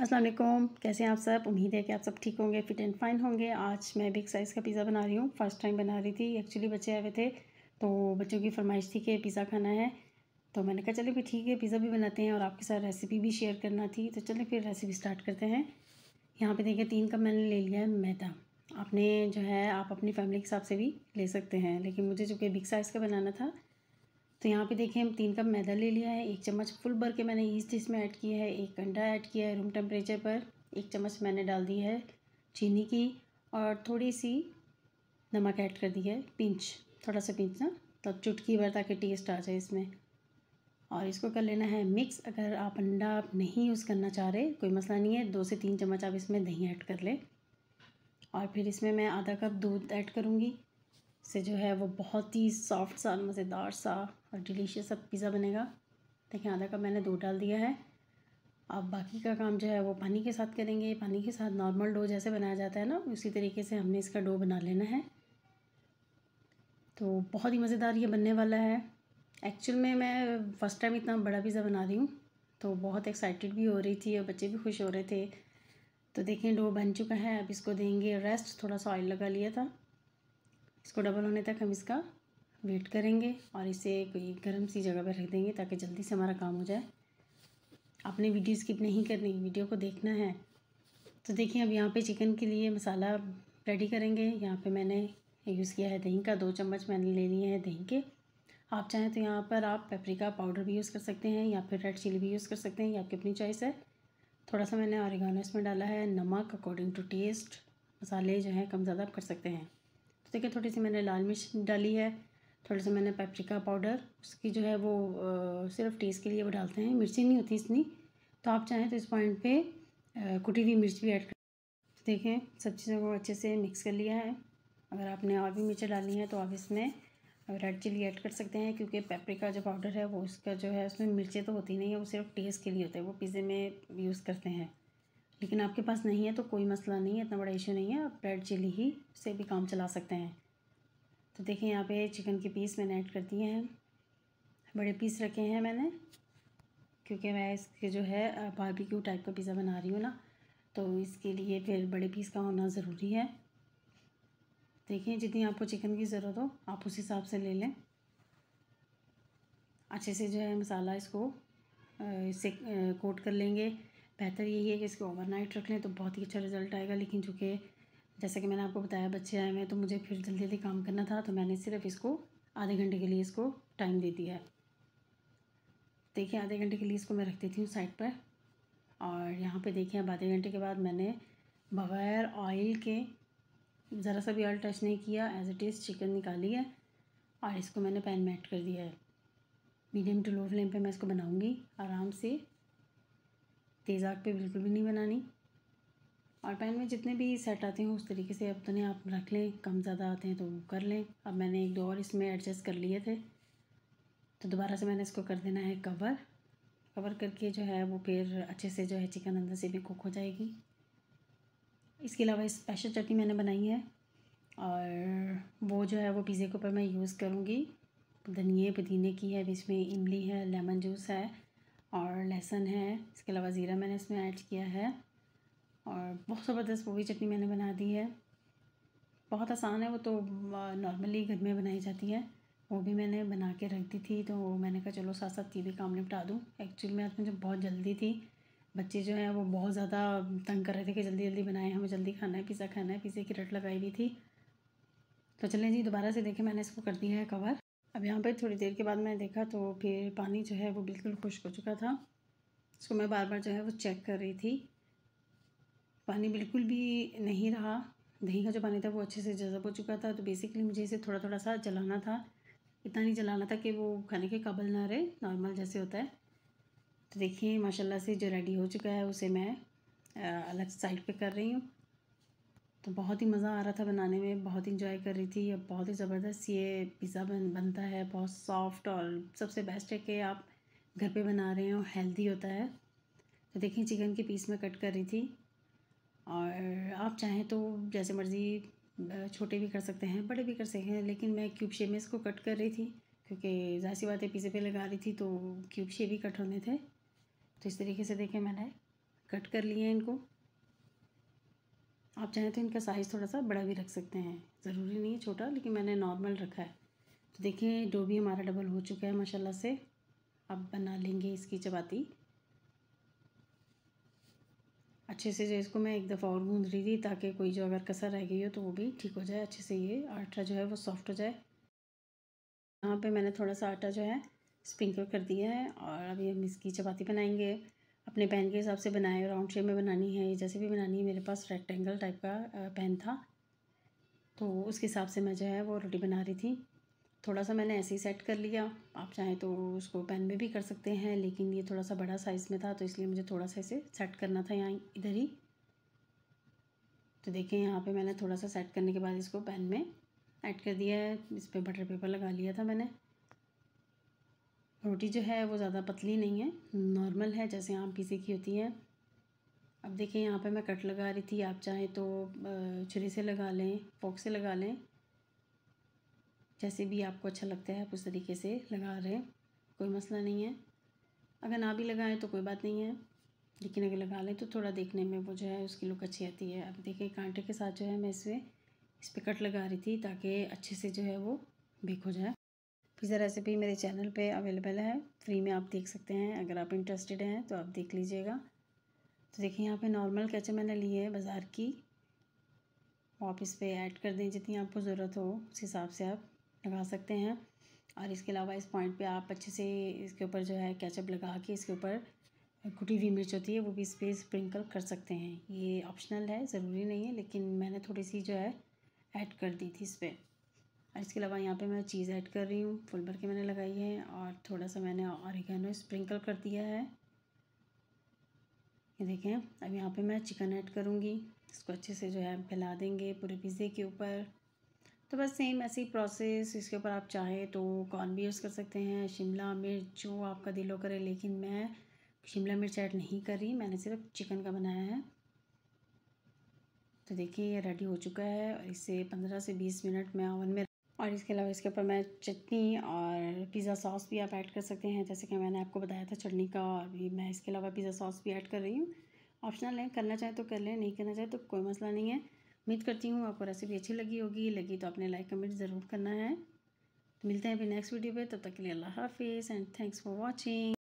अस्सलाम वालेकुम कैसे हैं आप सब उम्मीद है कि आप सब ठीक होंगे फिट एंड फाइन होंगे आज मैं बिग साइज़ का पिज़्ज़ा बना रही हूँ फर्स्ट टाइम बना रही थी एक्चुअली बच्चे आए हुए थे तो बच्चों की फरमाइश थी कि पिज़्ज़ा खाना है तो मैंने कहा चलिए फिर ठीक है पिज़्ज़ा भी बनाते हैं और आपके साथ रेसिपी भी शेयर करना थी तो चलें फिर रेसिपी स्टार्ट करते हैं यहाँ पर देखिए तीन कप मैंने ले लिया है मैदा आपने जो है आप अपनी फैमिली के हिसाब से भी ले सकते हैं लेकिन मुझे चूँकि बिग साइज़ का बनाना था तो यहाँ पे देखें हम तीन कप मैदा ले लिया है एक चम्मच फुल भर के मैंने ईस्ट इसमें ऐड किया है एक अंडा ऐड किया है रूम टेम्परेचर पर एक चम्मच मैंने डाल दी है चीनी की और थोड़ी सी नमक ऐड कर दी है पिंच थोड़ा सा पिंच ना तब तो चुटकी भर ताकि टेस्ट आ जाए इसमें और इसको कर लेना है मिक्स अगर आप अंडा आप नहीं यूज़ करना चाह रहे कोई मसला नहीं है दो से तीन चम्मच आप इसमें दही ऐड कर लें और फिर इसमें मैं आधा कप दूध ऐड करूँगी से जो है वो बहुत ही सॉफ्ट सा और मज़ेदार सा और डिलीशियस सा पिज़्ज़ा बनेगा देखिए आधा कप मैंने दो डाल दिया है अब बाकी का काम जो है वो पानी के साथ करेंगे पानी के साथ नॉर्मल डो जैसे बनाया जाता है ना उसी तरीके से हमने इसका डो बना लेना है तो बहुत ही मज़ेदार ये बनने वाला है एक्चुअल में मैं फ़र्स्ट टाइम इतना बड़ा पिज़्ज़ा बना रही हूँ तो बहुत एक्साइटेड भी हो रही थी और बच्चे भी खुश हो रहे थे तो देखें डो बन चुका है अब इसको देंगे रेस्ट थोड़ा सा ऑयल लगा लिया था इसको डबल होने तक हम इसका वेट करेंगे और इसे कोई गर्म सी जगह पर रख देंगे ताकि जल्दी से हमारा काम हो जाए आपने वीडियो स्किप नहीं करनी वीडियो को देखना है तो देखिए अब यहाँ पे चिकन के लिए मसाला रेडी करेंगे यहाँ पे मैंने यूज़ किया है दही का दो चम्मच मैंने ले लिए हैं दही के आप चाहें तो यहाँ पर आप पेपरिका पाउडर भी यूज़ कर सकते हैं या फिर रेड चिली भी यूज़ कर सकते हैं ये आपकी अपनी चॉइस है थोड़ा सा मैंने ऑरिगानो इसमें डाला है नमक अकॉर्डिंग टू टेस्ट मसाले जो हैं कम ज़्यादा आप कर सकते हैं देखिए थोड़ी सी मैंने लाल मिर्च डाली है थोड़ा सा मैंने पैप्रिका पाउडर उसकी जो है वो आ, सिर्फ टेस्ट के लिए वो डालते हैं मिर्ची नहीं होती इतनी तो आप चाहें तो इस पॉइंट पे कुटी हुई मिर्च भी ऐड कर देखें सब चीज़ों को अच्छे से मिक्स कर लिया है अगर आपने और भी मिर्चें डाली हैं तो आप इसमें रेड चिली ऐड कर सकते हैं क्योंकि पेपरिका जो पाउडर है वो उसका जो है उसमें मिर्चें तो होती नहीं है वो सिर्फ टेस्ट के लिए होता है वो पिज़्ज़े में यूज़ करते हैं लेकिन आपके पास नहीं है तो कोई मसला नहीं है इतना बड़ा इशू नहीं है आप ब्रेड चिली ही से भी काम चला सकते हैं तो देखें यहाँ पे चिकन के पीस मैंने ऐड कर दिए हैं बड़े पीस रखे हैं मैंने क्योंकि मैं इसके जो है बारबेक्यू टाइप का पिज़्ज़ा बना रही हूँ ना तो इसके लिए फिर बड़े पीस का होना ज़रूरी है देखिए जितनी आपको चिकन की ज़रूरत हो आप उस हिसाब से ले लें अच्छे से जो है मसाला इसको इसे कोट कर लेंगे बेहतर यही है कि इसको ओवरनाइट रख लें तो बहुत ही अच्छा रिज़ल्ट आएगा लेकिन चूँकि जैसा कि मैंने आपको बताया बच्चे आए हुए हैं तो मुझे फिर जल्दी जल्दी काम करना था तो मैंने सिर्फ इसको आधे घंटे के लिए इसको टाइम दे दिया है देखिए आधे घंटे के लिए इसको मैं रख देती हूँ साइड पर और यहाँ पे देखिए अब आधे घंटे के बाद मैंने बग़ैर ऑयल के ज़रा सा भी ऑयल टच नहीं किया एज इट इज़ चिकन निकाली है और इसको मैंने पैन में ऐड कर दिया है मीडियम टू लो फ्लेम पे मैं इसको बनाऊँगी आराम से तेज़ आग पे बिल्कुल भी नहीं बनानी और पैन में जितने भी सेट आते हैं उस तरीके से अपने आप रख लें कम ज़्यादा आते हैं तो वो कर लें अब मैंने एक दो और इसमें एडजस्ट कर लिए थे तो दोबारा से मैंने इसको कर देना है कवर कवर करके जो है वो फिर अच्छे से जो है चिकन अंदर से भी कुक हो जाएगी इसके अलावा स्पेशल चटनी मैंने बनाई है और वो जो है वो पिज़्ज़े के ऊपर मैं यूज़ करूँगी धनिए पुदीने की है इसमें इमली है लेमन जूस है और लहसुन है इसके अलावा ज़ीरा मैंने इसमें ऐड किया है और बहुत ज़बरदस्त वो भी चटनी मैंने बना दी है बहुत आसान है वो तो नॉर्मली घर में बनाई जाती है वो भी मैंने बना के रख दी थी तो मैंने कहा चलो साथ साथ ये भी काम निपटा दूँ एक्चुअली में आज मुझे बहुत जल्दी थी बच्चे जो हैं वो बहुत ज़्यादा तंग कर रहे थे कि जल्दी जल्दी बनाएं हमें जल्दी खाना है पिज़्ज़ा खाना है पिज़्ज़े की रट लगाई हुई थी तो चलें जी दोबारा से देखें मैंने इसको कर दिया है कवर अब यहाँ पर थोड़ी देर के बाद मैंने देखा तो फिर पानी जो है वो बिल्कुल खुश्क हो चुका था इसको मैं बार बार जो है वो चेक कर रही थी पानी बिल्कुल भी नहीं रहा दही का जो पानी था वो अच्छे से जज़ब हो चुका था तो बेसिकली मुझे इसे थोड़ा थोड़ा सा जलाना था इतना नहीं जलाना था कि वो खाने के काबल ना रहे नॉर्मल जैसे होता है तो देखिए माशाल्लाह से जो रेडी हो चुका है उसे मैं अलग साइड पे कर रही हूँ तो बहुत ही मज़ा आ रहा था बनाने में बहुत इंजॉय कर रही थी अब बहुत ही ज़बरदस्त ये पिज़्ज़ा बन बनता है बहुत सॉफ्ट और सबसे बेस्ट है कि आप घर पे बना रहे हो हेल्दी होता है तो देखिए चिकन के पीस में कट कर रही थी और आप चाहें तो जैसे मर्ज़ी छोटे भी कर सकते हैं बड़े भी कर सकते हैं लेकिन मैं क्यूब शेप में इसको कट कर रही थी क्योंकि जाहिर सी बात है पिज़्ज़े पे लगा रही थी तो क्यूब शेप ही कट होने थे तो इस तरीके से देखें मैंने कट कर लिए इनको आप चाहें तो इनका साइज़ थोड़ा सा बड़ा भी रख सकते हैं ज़रूरी नहीं है छोटा लेकिन मैंने नॉर्मल रखा है तो देखिए डो भी हमारा डबल हो चुका है माशाल्लाह से अब बना लेंगे इसकी चपाती अच्छे से जो इसको मैं एक दफ़ा और गूँध रही थी ताकि कोई जो अगर कसर रह गई हो तो वो भी ठीक हो जाए अच्छे से ये आटा जो है वो सॉफ्ट हो जाए यहाँ पर मैंने थोड़ा सा आटा जो है स्प्रिंकल कर दिया है और अभी हम इसकी चपाती बनाएंगे अपने पेन के हिसाब से बनाए राउंड शेप में बनानी है जैसे भी बनानी है मेरे पास रेक्टेंगल टाइप का पेन था तो उसके हिसाब से मैं जो है वो रोटी बना रही थी थोड़ा सा मैंने ऐसे ही सेट कर लिया आप चाहें तो उसको पेन में भी कर सकते हैं लेकिन ये थोड़ा सा बड़ा साइज़ में था तो इसलिए मुझे थोड़ा सा इसे सेट करना था यहाँ इधर ही तो देखिए यहाँ पे मैंने थोड़ा सा सेट करने के बाद इसको पेन में ऐड कर दिया है इस पर बटर पेपर लगा लिया था मैंने रोटी जो है वो ज़्यादा पतली नहीं है नॉर्मल है जैसे आम पीसी की होती है अब देखिए यहाँ पे मैं कट लगा रही थी आप चाहें तो छुरी से लगा लें फोक से लगा लें जैसे भी आपको अच्छा लगता है आप उस तरीके से लगा रहे हैं कोई मसला नहीं है अगर ना भी लगाएं तो कोई बात नहीं है लेकिन अगर लगा लें तो थोड़ा देखने में वो जो है उसकी लुक अच्छी आती है अब देखिए कांटे के साथ जो है मैं इसमें इस पर कट लगा रही थी ताकि अच्छे से जो है वो बेक हो जाए पिज़्ज़ा रेसिपी मेरे चैनल पे अवेलेबल है फ्री में आप देख सकते हैं अगर आप इंटरेस्टेड हैं तो आप देख लीजिएगा तो देखिए यहाँ पे नॉर्मल कैचअ मैंने ली है बाज़ार की आप इस पर ऐड कर दें जितनी आपको ज़रूरत हो उस हिसाब से आप लगा सकते हैं और इसके अलावा इस पॉइंट पे आप अच्छे से इसके ऊपर जो है कैचअप लगा के इसके ऊपर कुटी हुई मिर्च होती है वो भी इस पर स्प्रिंकल कर सकते हैं ये ऑप्शनल है ज़रूरी नहीं है लेकिन मैंने थोड़ी सी जो है ऐड कर दी थी इस पर और इसके अलावा यहाँ पे मैं चीज़ ऐड कर रही हूँ फुल भर के मैंने लगाई है और थोड़ा सा मैंने ऑरिगेनो स्प्रिंकल कर दिया है ये देखें अब यहाँ पे मैं चिकन ऐड करूँगी इसको अच्छे से जो है फैला देंगे पूरे पिज़्ज़े के ऊपर तो बस सेम ऐसे ही प्रोसेस इसके ऊपर आप चाहें तो कॉर्न भी यूज़ कर सकते हैं शिमला मिर्च जो आपका दिलो करे लेकिन मैं शिमला मिर्च ऐड नहीं कर रही मैंने सिर्फ चिकन का बनाया है तो देखिए ये रेडी हो चुका है और इसे पंद्रह से बीस मिनट मैं ओवन में और इसके अलावा इसके ऊपर मैं चटनी और पिज़्ज़ा सॉस भी आप ऐड कर सकते हैं जैसे कि मैंने आपको बताया था चटनी का और भी मैं इसके अलावा पिज़्ज़ा सॉस भी ऐड कर रही हूँ ऑप्शनल है करना चाहे तो कर लें नहीं करना चाहे तो कोई मसला नहीं है उम्मीद करती हूँ आपको रेसिपी अच्छी लगी होगी लगी तो आपने लाइक कमेंट ज़रूर करना है तो मिलते हैं अभी नेक्स्ट वीडियो पर तब तक के लिए अल्लाह हाफिज़ एंड थैंक्स फॉर वॉचिंग